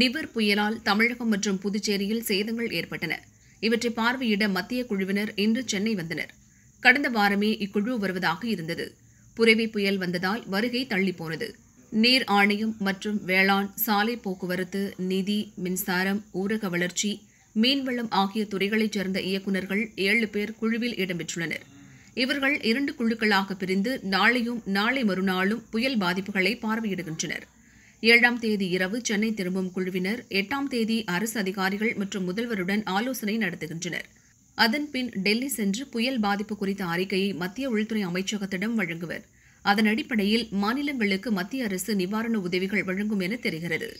நிவர் புயலால் தமிழகம் மற்றும் புதுச்சேரியில் சேதங்கள் ஏற்பட்டன இவற்றை பார்வையிட மத்திய குழுவினர் இன்று சென்னை வந்தனர் கடந்த வாரமே இக்குழு வருவதாக இருந்தது புரவி புயல் வந்ததால் வருகை தள்ளிப்போனது நீர் ஆணையம் மற்றும் வேளாண் சாலை போக்குவரத்து நிதி மின்சாரம் ஊரக வளர்ச்சி மீன்வளம் ஆகிய துறைகளைச் சேர்ந்த இயக்குநர்கள் ஏழு பேர் குழுவில் இடம்பெற்றுள்ளனர் இவர்கள் இரண்டு குழுக்களாக பிரிந்து நாளையும் நாளை மறுநாளும் புயல் பாதிப்புகளை பார்வையிடுகின்றனர் ஏழாம் தேதி இரவு சென்னை திரும்பும் குழுவினர் எட்டாம் தேதி அரசு அதிகாரிகள் மற்றும் முதல்வருடன் ஆலோசனை நடத்துகின்றனர் அதன்பின் டெல்லி சென்று புயல் பாதிப்பு குறித்த அறிக்கையை மத்திய உள்துறை அமைச்சகத்திடம் வழங்குவர் அதன் அடிப்படையில் மாநிலங்களுக்கு மத்திய அரசு நிவாரண உதவிகள் வழங்கும் என தெரிகிறது